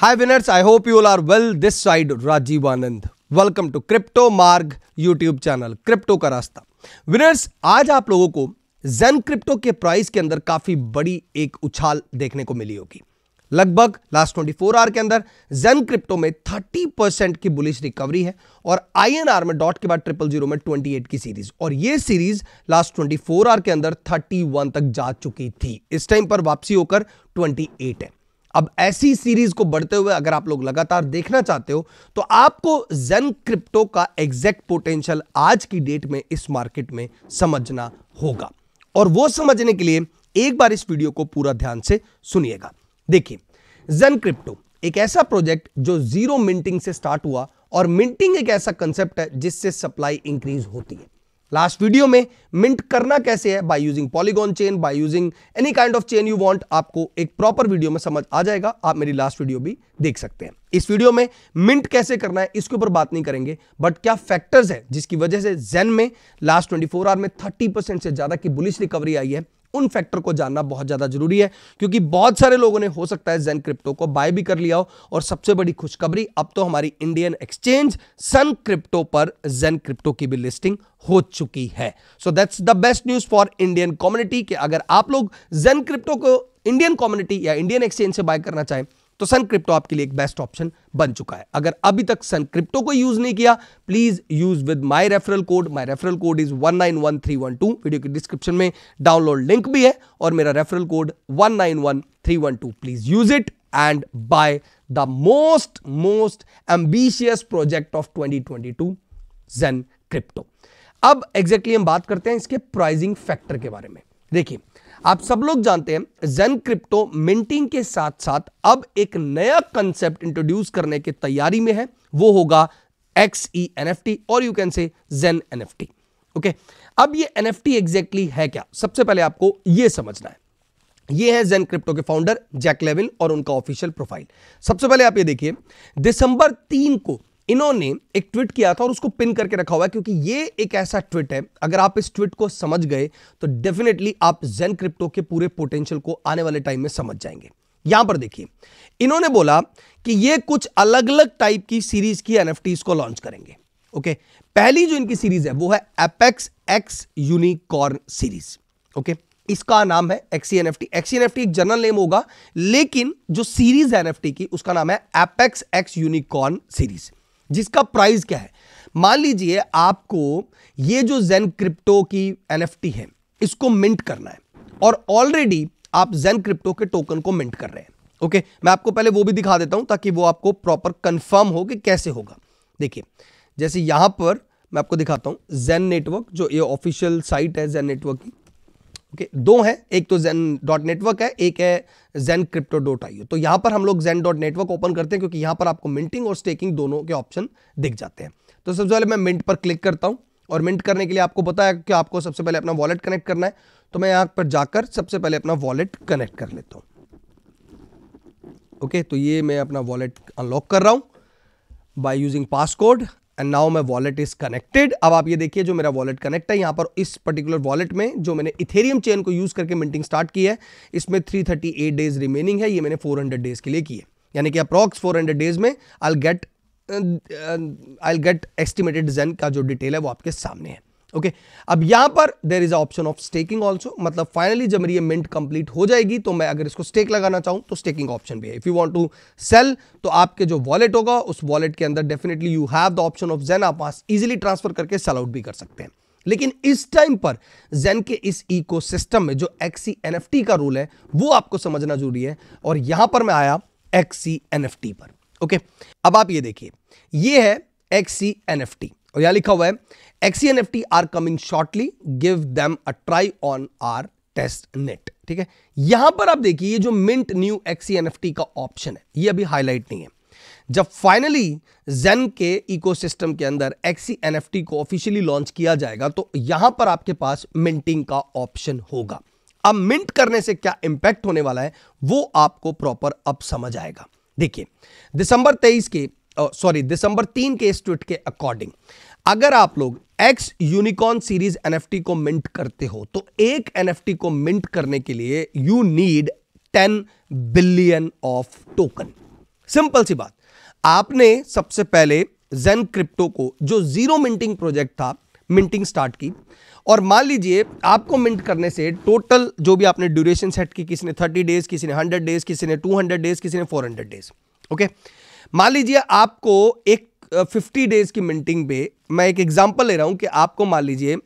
Hi winners, I hope you all are well. This side Rajiv Anand. Welcome to Crypto Marg YouTube channel. Crypto का रास्ता Winners, आज आप लोगों को Zen Crypto के price के अंदर काफी बड़ी एक उछाल देखने को मिली होगी लगभग लास्ट 24 आवर के अंदर जेन क्रिप्टो में 30 परसेंट की बुलिश रिकवरी है और आईएनआर में डॉट के बाद ट्रिपल जीरो में 28 की सीरीज और ये सीरीज लास्ट 24 आवर के अंदर 31 तक जा चुकी थी इस टाइम पर वापसी होकर 28 है अब ऐसी सीरीज को बढ़ते हुए अगर आप लोग लगातार देखना चाहते हो तो आपको जेन क्रिप्टो का एग्जैक्ट पोटेंशियल आज की डेट में इस मार्केट में समझना होगा और वो समझने के लिए एक बार इस वीडियो को पूरा ध्यान से सुनिएगा देखिए जेन क्रिप्टो एक ऐसा प्रोजेक्ट जो जीरो मिंटिंग से स्टार्ट हुआ और मिंटिंग एक ऐसा कंसेप्ट है जिससे सप्लाई इंक्रीज होती है लास्ट वीडियो में मिंट करना कैसे है by using Polygon chain by using any kind of chain you want आपको एक प्रॉपर वीडियो में समझ आ जाएगा आप मेरी लास्ट वीडियो भी देख सकते हैं इस वीडियो में मिंट कैसे करना है इसके ऊपर बात नहीं करेंगे बट क्या फैक्टर्स है जिसकी वजह से जेन में लास्ट ट्वेंटी आवर में थर्टी परसेंट से ज्यादा की बुलिस रिकवरी आई है उन फैक्टर को जानना बहुत ज़्यादा जरूरी है क्योंकि बहुत सारे लोगों ने हो सकता है जेन क्रिप्टो को बाय भी कर लिया हो और सबसे बड़ी खुशखबरी अब तो हमारी इंडियन एक्सचेंज सन क्रिप्टो पर जेन क्रिप्टो की भी लिस्टिंग हो चुकी है so that's the best news for Indian community कि अगर आप लोग जेन क्रिप्टो को इंडियन कम्युनिटी या इंडियन एक्सचेंज से बाय करना चाहें तो सन क्रिप्टो आपके लिए एक बेस्ट ऑप्शन बन चुका है अगर अभी तक सन क्रिप्टो को यूज नहीं किया please use with my referral code my referral code is 191312 video के डिस्क्रिप्शन में डाउनलोड लिंक भी है और मेरा referral code 191312 please use it and buy the most most ambitious project of to XEN crypto अब exactly exactly हम बात करते हैं इसके प्राइजिंग फैक्टर के बारे में देखिए आप सब लोग जानते हैं जेन क्रिप्टो मिंटिंग के साथ साथ अब एक नया कंसेप्ट इंट्रोड्यूस करने की तैयारी में है वो होगा X E N F T और you can say XEN N F T okay अब ये एन एफ टी एग्जैक्टली है क्या सबसे पहले आपको ये समझना है ये है जेन क्रिप्टो के फाउंडर जैक लेविन और उनका ऑफिशियल प्रोफाइल सबसे पहले आप ये देखिए दिसंबर तीन को इन्होंने एक ट्वीट किया था और उसको पिन करके रखा हुआ है क्योंकि ये एक ऐसा ट्वीट है अगर आप इस ट्वीट को समझ गए तो डेफिनेटली आप जेन क्रिप्टो के पूरे पोटेंशियल को आने वाले टाइम में समझ जाएंगे यहां पर देखिए इन्होंने बोला कि ये कुछ अलग अलग टाइप की सीरीज की एन को लॉन्च करेंगे ओके पहली जो इनकी सीरीज है वो है apex X unicorn series okay इसका नाम है एक्सी एन एफ टी एक जनरल नेम होगा लेकिन जो सीरीज है टी की उसका नाम है एपेक्स एक्स यूनिकॉर्न सीरीज जिसका प्राइस क्या है मान लीजिए आपको ये जो जेन क्रिप्टो की एन है इसको मिंट करना है और ऑलरेडी आप जेन क्रिप्टो के टोकन को मिंट कर रहे हैं ओके मैं आपको पहले वो भी दिखा देता हूं ताकि वो आपको प्रॉपर कंफर्म हो कि कैसे होगा देखिए जैसे यहां पर मैं आपको दिखाता हूं जेन नेटवर्क जो ये ऑफिशियल साइट है जेन नेटवर्क की ओके दो हैं एक तो जेन डॉट नेटवर्क है एक है जेन क्रिप्टो डॉट आई तो यहाँ पर हम लोग जेन डॉट नेटवर्क ओपन करते हैं क्योंकि यहाँ पर आपको मिंटिंग और स्टेकिंग दोनों के ऑप्शन दिख जाते हैं तो सबसे पहले मैं मिंट पर क्लिक करता हूँ और मिंट करने के लिए आपको पता है कि आपको सबसे पहले अपना वॉलेट कनेक्ट करना है तो मैं यहाँ पर जाकर सबसे पहले अपना वॉलेट कनेक्ट कर लेता हूँ ओके okay, तो ये मैं अपना वॉलेट अनलॉक कर रहा हूं by using passcode and now my wallet is connected अब आप ये देखिए जो मेरा वॉलेट कनेक्ट है यहाँ पर इस पर्टिकुलर वॉलेट में जो मैंने इथेरियम चेन को यूज़ करके मिंटिंग स्टार्ट की है इसमें 338 डेज रिमेनिंग है ये मैंने 400 डेज के लिए की है यानी कि अप्रॉक्स 400 डेज में I get I get estimated design का जो डिटेल है वो आपके सामने है ओके okay? अब यहां पर there is option of staking also मतलब फाइनली जब मेरी ये मिंट कंप्लीट हो जाएगी तो मैं अगर इसको स्टेक लगाना चाहूं तो स्टेकिंग ऑप्शन भी है if you want to sell तो आपके जो वॉलेट होगा उस वॉलेट के अंदर definitely you have the option of XEN आप पास इजिली ट्रांसफर करके सेल आउट भी कर सकते हैं लेकिन इस टाइम पर जेन के इस इकोसिस्टम में जो एक्सी एन का रूल है वो आपको समझना जरूरी है और यहां पर मैं आया एक्सी एन पर ओके okay? अब आप ये देखिए ये है एक्सी एन और यहां लिखा हुआ है X E N F T are coming shortly give them a try on our test net ठीक है यहां पर आप देखिए ये जो mint new X E N F T का ऑप्शन है ये अभी हाईलाइट नहीं है जब फाइनली जेन के इकोसिस्टम के अंदर एक्सी एन एफ टी को ऑफिशियली लॉन्च किया जाएगा तो यहां पर आपके पास मिंटिंग का ऑप्शन होगा अब मिंट करने से क्या इंपैक्ट होने वाला है वो आपको प्रॉपर अब समझ आएगा देखिए दिसंबर तेईस के सॉरी दिसंबर तीन के इस ट्वीट के अकॉर्डिंग अगर आप लोग एक्स यूनिकॉर्न सीरीज एनएफटी को मिंट करते हो तो एक एनएफटी को मिंट करने के लिए you need ten billion of token simple सी बात आपने सबसे पहले जेन क्रिप्टो को जो जीरो मिंटिंग प्रोजेक्ट था मिंटिंग स्टार्ट की और मान लीजिए आपको मिंट करने से टोटल जो भी आपने ड्यूरेशन सेट की किसी ने 30 डेज किसी ने 100 डेज किसी ने 200 डेज किसी ने 400 डेज ओके मान लीजिए आपको एक फिफ्टी डेज की मिंटिंग पे मैं एक एग्जाम्पल ले रहा हूं कि आपको मान लीजिए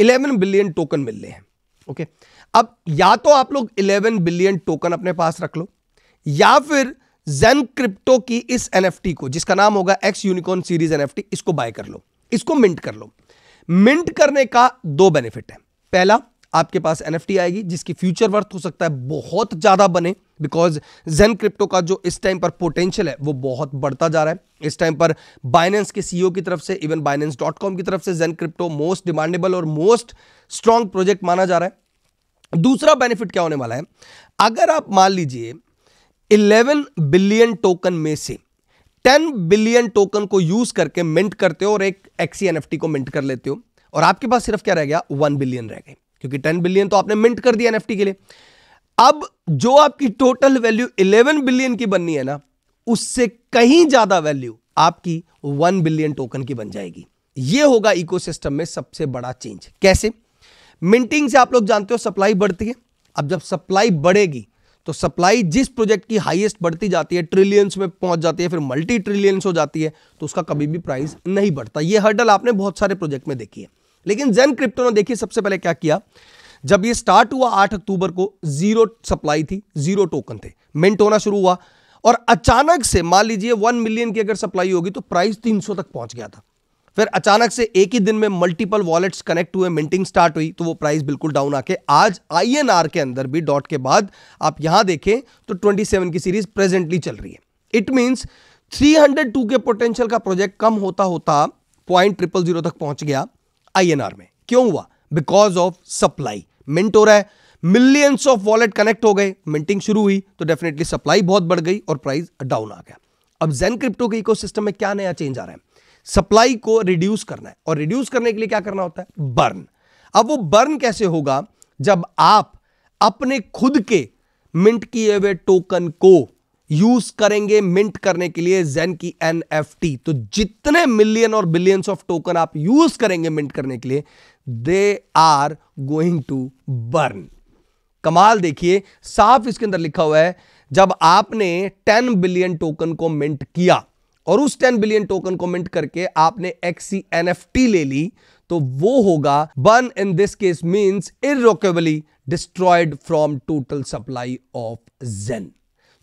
इलेवन बिलियन टोकन मिल रहे हैं ओके अब या तो आप लोग इलेवन बिलियन टोकन अपने पास रख लो या फिर जेन क्रिप्टो की इस एनएफटी को जिसका नाम होगा एक्स यूनिकॉर्न सीरीज एनएफटी इसको बाय कर लो इसको मिंट कर लो मिंट करने का दो बेनिफिट है पहला आपके पास एन आएगी जिसकी फ्यूचर वर्थ हो सकता है बहुत ज़्यादा बने बिकॉज जेन क्रिप्टो का जो इस टाइम पर पोटेंशियल है वो बहुत बढ़ता जा रहा है इस टाइम पर बाइनेंस के सीईओ e की तरफ से इवन बाइनेंस डॉट कॉम की तरफ से जेन क्रिप्टो मोस्ट डिमांडेबल और मोस्ट स्ट्रांग प्रोजेक्ट माना जा रहा है दूसरा बेनिफिट क्या होने वाला है अगर आप मान लीजिए 11 बिलियन टोकन में से 10 बिलियन टोकन को यूज करके मिंट करते हो और एक एक्सी एनएफटी e को मिंट कर लेते हो और आपके पास सिर्फ क्या रह गया 1 बिलियन रह गए क्योंकि टेन बिलियन तो आपने मिंट कर दिया एन के लिए अब जो आपकी टोटल वैल्यू इलेवन बिलियन की बननी है ना उससे कहीं ज्यादा वैल्यू आपकी वन बिलियन टोकन की बन जाएगी ये होगा इकोसिस्टम में सबसे बड़ा चेंज कैसे मिंटिंग से आप लोग जानते हो सप्लाई बढ़ती है अब जब सप्लाई बढ़ेगी तो सप्लाई जिस प्रोजेक्ट की हाईएस्ट बढ़ती जाती है ट्रिलियंस में पहुंच जाती है फिर मल्टी ट्रिलियंस हो जाती है तो उसका कभी भी प्राइस नहीं बढ़ता यह हर्डल आपने बहुत सारे प्रोजेक्ट में देखी है लेकिन जेन क्रिप्टो ने देखिए सबसे पहले क्या किया जब ये स्टार्ट हुआ आठ अक्टूबर को जीरो सप्लाई थी जीरो टोकन थे मिंट होना शुरू हुआ और अचानक से मान लीजिए वन मिलियन की अगर सप्लाई होगी तो प्राइस 300 तक पहुंच गया था फिर अचानक से एक ही दिन में मल्टीपल वॉलेट्स कनेक्ट हुए मिंटिंग स्टार्ट हुई तो वो प्राइस बिल्कुल डाउन आके आज आईएनआर के अंदर भी डॉट के बाद आप यहां देखें तो 27 की सीरीज प्रेजेंटली चल रही है इट मींस 302 के पोटेंशियल का प्रोजेक्ट कम होता होता पॉइंट ट्रिपल जीरो तक पहुंच गया आईएनआर में क्यों हुआ बिकॉज ऑफ सप्लाई मिंट हो रहा है मिलियंस ऑफ वॉलेट कनेक्ट हो गए मिंटिंग शुरू हुई तो डेफिनेटली सप्लाई बहुत बढ़ गई और प्राइस डाउन आ गया अब जेन क्रिप्टो के इकोसिस्टम में क्या नया चेंज आ रहा है सप्लाई को रिड्यूस करना है और रिड्यूस करने के लिए क्या करना होता है बर्न अब वो बर्न कैसे होगा जब आप अपने खुद के मिंट किए हुए टोकन को यूज करेंगे मिंट करने के लिए जेन की एन तो जितने मिलियन और बिलियंस ऑफ टोकन आप यूज करेंगे मिंट करने के लिए they are going to burn कमाल देखिए साफ इसके अंदर लिखा हुआ है जब आपने 10 बिलियन टोकन को मिंट किया और उस 10 बिलियन टोकन को मिंट करके आपने एक्सी ले ली तो वो होगा burn in this case means irrevocably destroyed from total supply of Xen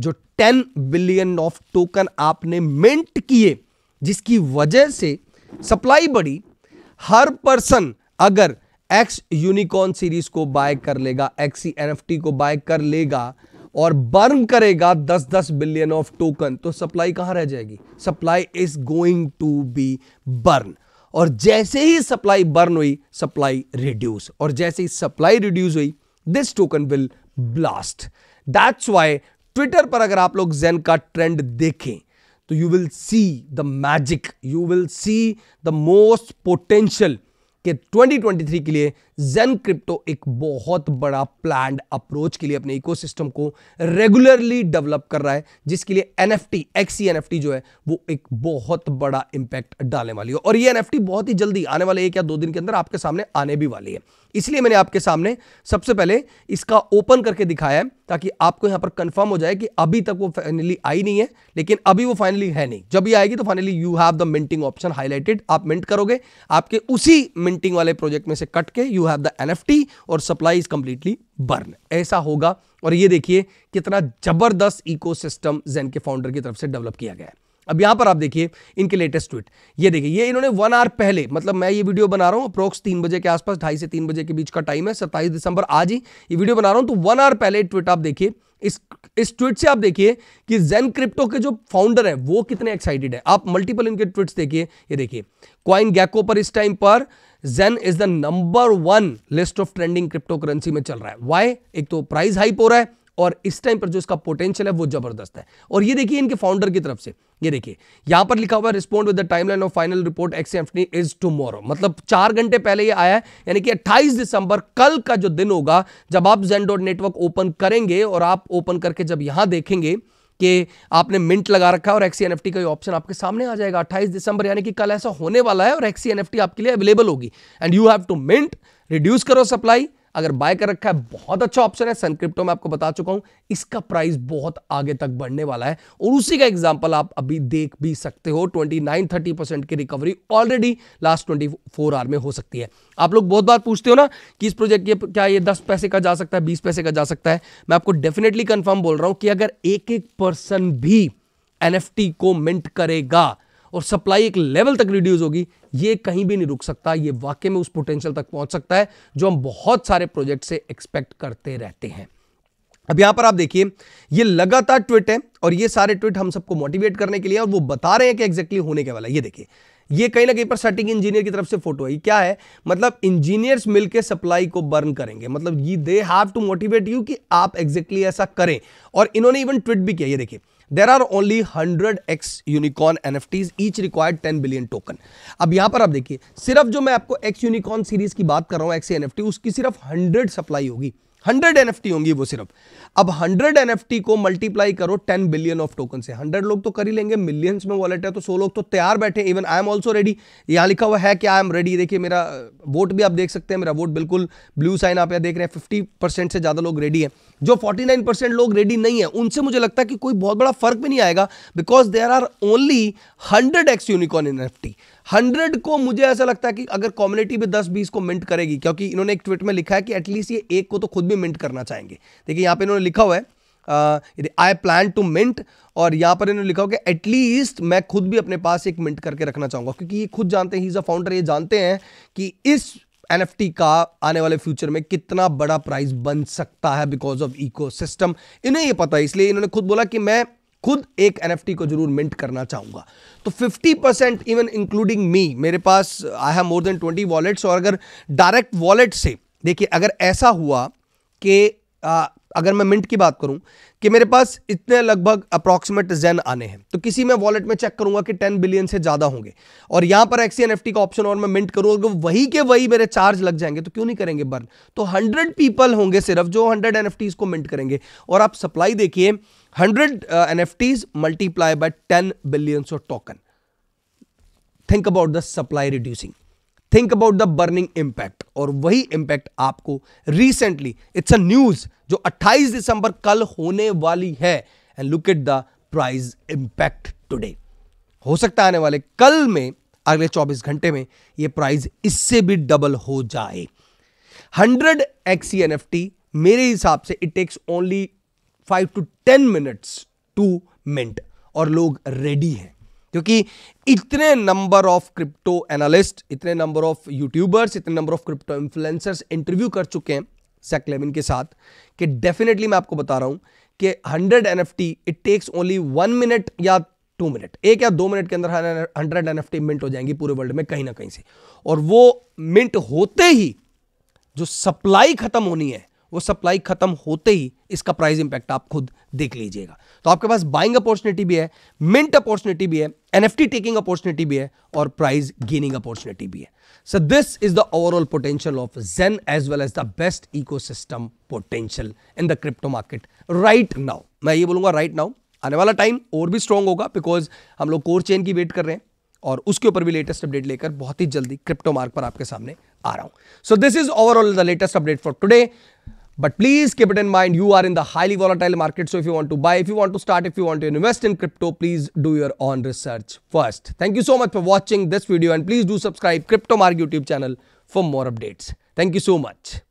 जो 10 बिलियन ऑफ टोकन आपने मिंट किए जिसकी वजह से सप्लाई बढ़ी हर पर्सन अगर एक्स यूनिकॉर्न सीरीज को बाय कर लेगा एक्स एन को बाय कर लेगा और बर्न करेगा 10-10 बिलियन ऑफ टोकन तो सप्लाई कहां रह जाएगी supply is going to be burn और जैसे ही सप्लाई बर्न हुई सप्लाई रिड्यूस और जैसे ही सप्लाई रिड्यूस हुई this token will blast that's why Twitter पर अगर आप लोग जेन का ट्रेंड देखें तो you will see the magic you will see the most potential के 2023 के लिए जेन क्रिप्टो एक बहुत बड़ा प्लान अप्रोच के लिए अपने इकोसिस्टम को रेगुलरली डेवलप कर रहा है जिसके लिए एन एफ टी जो है वो एक बहुत बड़ा इंपैक्ट डालने वाली है और ये एन एफ टी बहुत ही जल्दी आने वाले एक या दो दिन के अंदर आपके सामने आने भी वाली है इसलिए मैंने आपके सामने सबसे पहले इसका ओपन करके दिखाया है ताकि आपको यहां पर कंफर्म हो जाए कि अभी तक वो फाइनली आई नहीं है लेकिन अभी वो फाइनली है नहीं जब ये आएगी तो finally you have the minting option highlighted आप मिंट करोगे आपके उसी मिंटिंग वाले प्रोजेक्ट में से कट के you you have the NFT और सप्लाई इज कंप्लीटली बर्न ऐसा होगा और ये देखिए कितना जबरदस्त इकोसिस्टम जेन के फाउंडर की तरफ से डेवलप किया गया है अब यहां पर आप देखिए इनके लेटेस्ट ट्वीट ये देखिए ये इन्होंने वन आवर पहले मतलब मैं ये वीडियो बना रहा हूं अप्रोक्स तीन बजे के आसपास ढाई से तीन बजे के बीच का टाइम है सत्ताईस दिसंबर आज ही ये वीडियो बना रहा हूं तो वन आवर पहले ट्वीट आप देखिए इस इस ट्वीट से आप देखिए कि जेन क्रिप्टो के जो फाउंडर है वो कितने एक्साइटेड है आप मल्टीपल इनके ट्वीट देखिए ये देखिए क्वाइन गैको पर इस टाइम पर Xen is the number one list of trending crypto currency में चल रहा है वाई एक तो प्राइस हाइप हो रहा है और इस टाइम पर जो इसका पोटेंशियल है वो जबरदस्त है और ये देखिए इनके फाउंडर की तरफ से ये देखिए यहां पर लिखा हुआ है respond with the timeline of final report XFT is tomorrow मतलब चार घंटे पहले ये आया है यानी कि 28 दिसंबर कल का जो दिन होगा जब आप जेंडोर नेटवर्क ओपन करेंगे और आप ओपन करके जब यहां देखेंगे कि आपने मिंट लगा रखा है और एक्सी एन का ऑप्शन आपके सामने आ जाएगा अट्ठाईस दिसंबर यानी कि कल ऐसा होने वाला है और एक्सी एन आपके लिए अवेलेबल होगी and you have to mint reduce करो सप्लाई अगर बाय कर रखा है बहुत अच्छा ऑप्शन है सनक्रिप्टो में आपको बता चुका हूं इसका प्राइस बहुत आगे तक बढ़ने वाला है और उसी का एग्जाम्पल आप अभी देख भी सकते हो 29 30 परसेंट की रिकवरी ऑलरेडी लास्ट 24 आवर में हो सकती है आप लोग बहुत बार पूछते हो ना कि इस प्रोजेक्ट के क्या ये दस पैसे का जा सकता है बीस पैसे का जा सकता है मैं आपको डेफिनेटली कंफर्म बोल रहा हूं कि अगर एक एक पर्सन भी एनएफटी को मिंट करेगा और सप्लाई एक लेवल तक रिड्यूस होगी ये कहीं भी नहीं रुक सकता ये वाकई में उस पोटेंशियल तक पहुंच सकता है जो हम बहुत सारे प्रोजेक्ट से एक्सपेक्ट करते रहते हैं अब यहां पर आप देखिए ये लगातार ट्वीट है और ये सारे ट्वीट हम सबको मोटिवेट करने के लिए और वो बता रहे हैं कि एक्जैक्टली होने के वाला ये देखिए ये कहीं ना कहीं पर सटिंग इंजीनियर की तरफ से फोटो है क्या है मतलब इंजीनियर्स मिलकर सप्लाई को बर्न करेंगे मतलब ये they have to motivate you कि आप एग्जैक्टली exactly ऐसा करें और इन्होंने इवन ट्वीट भी किया ये देखिए there are only hundred X unicorn टीज each required ten billion token अब यहां पर आप देखिए सिर्फ जो मैं आपको एक्स यूनिकॉर्न सीरीज की बात कर रहा हूं एक्स एन एफ टी उसकी सिर्फ हंड्रेड सप्लाई होगी हंड्रेड एन होंगी वो सिर्फ अब हंड्रेड एन को मल्टीप्लाई करो टेन बिलियन ऑफ टोकन से हंड्रेड लोग तो कर ही लेंगे मिलियंस में वॉलेट है तो सौ लोग तो तैयार बैठे even I am also ready यहाँ लिखा हुआ है कि आई एम रेडी देखिए मेरा वोट भी आप देख सकते हैं मेरा वोट बिल्कुल ब्लू साइन आप यहाँ देख रहे हैं फिफ्टी परसेंट से ज़्यादा लोग रेडी है जो फोर्टी नाइन परसेंट लोग रेडी नहीं है उनसे मुझे लगता है कि कोई बहुत बड़ा फर्क भी नहीं आएगा because there are only hundred X unicorn N F hundred को मुझे ऐसा लगता है कि अगर कम्युनिटी भी दस बीस को मिंट करेगी क्योंकि इन्होंने एक ट्वीट में लिखा है कि एटलीस्ट ये एक को तो खुद भी मिंट करना चाहेंगे देखिए यहाँ पे इन्होंने लिखा हुआ है आई प्लान टू मिंट और यहाँ पर इन्होंने लिखा हो कि एटलीस्ट मैं खुद भी अपने पास एक मिंट करके रखना चाहूंगा क्योंकि ये खुद जानते हैं ही इज़ अ फाउंडर ये जानते हैं कि इस एन का आने वाले फ्यूचर में कितना बड़ा प्राइस बन सकता है बिकॉज ऑफ इकोसिस्टम इन्हें ये पता है इसलिए इन्होंने खुद बोला कि मैं खुद एक एन को जरूर मिंट करना चाहूंगा तो 50 परसेंट इवन इंक्लूडिंग मी मेरे पास I have more than 20 wallets और अगर डायरेक्ट वॉलेट से देखिए अगर ऐसा हुआ कि अगर मैं मिंट की बात करूं कि मेरे पास इतने लगभग अप्रॉक्सीमेट जेन आने हैं तो किसी में वॉलेट में चेक करूंगा कि 10 बिलियन से ज़्यादा होंगे और यहां पर एक्सी एन का ऑप्शन और मैं मिंट करूँ अगर वही के वही मेरे चार्ज लग जाएंगे तो क्यों नहीं करेंगे बर्न तो हंड्रेड पीपल होंगे सिर्फ जो हंड्रेड एन को मिंट करेंगे और आप सप्लाई देखिए hundred N F Ts multiply by ten billion of token think about the supply reducing think about the burning impact और वही इंपैक्ट आपको रिसेंटली इट्स अ न्यूज़ जो 28 दिसंबर कल होने वाली है and look at the price impact today हो सकता है आने वाले कल में अगले 24 घंटे में ये प्राइस इससे भी डबल हो जाए 100 एक्स एन मेरे हिसाब से it takes only 5 to 10 minutes to minute और लोग रेडी हैं क्योंकि इतने नंबर ऑफ क्रिप्टो एनालिस्ट इतने नंबर ऑफ यूट्यूबर्स इतने number of crypto influencers interview कर चुके हैं सेक्लेमिन के साथ कि डेफिनेटली मैं आपको बता रहा हूं कि 100 N it takes only one minute या टू मिनट एक या दो मिनट के अंदर हंड्रेड एन मिंट हो जाएंगी पूरे वर्ल्ड में कहीं ना कहीं से और वो मिंट होते ही जो सप्लाई खत्म होनी है वो सप्लाई खत्म होते ही इसका प्राइस इंपैक्ट आप खुद देख लीजिएगा तो आपके पास बाइंग अपॉर्चुनिटी भी है मिंट अपॉर्चुनिटी भी है एनएफटी टेकिंग अपॉर्चुनिटी भी है और प्राइस गेनिंग अपॉर्चुनिटी भी है so this is the overall potential of Xen as well as the best eco potential in the crypto market right now मैं ये बोलूंगा राइट right नाउ आने वाला टाइम और भी स्ट्रांग होगा बिकॉज हम लोग कोर चेन की वेट कर रहे हैं और उसके ऊपर भी लेटेस्ट अपडेट लेकर बहुत ही जल्दी क्रिप्टो मार्क पर आपके सामने आ रहा हूं so this is overall the latest update for today But please keep it in mind, you are in the highly volatile market. So if you want to buy, if you want to start, if you want to invest in crypto, please do your own research first. Thank you so much for watching this video and please do subscribe Crypto Mark YouTube channel for more updates. Thank you so much.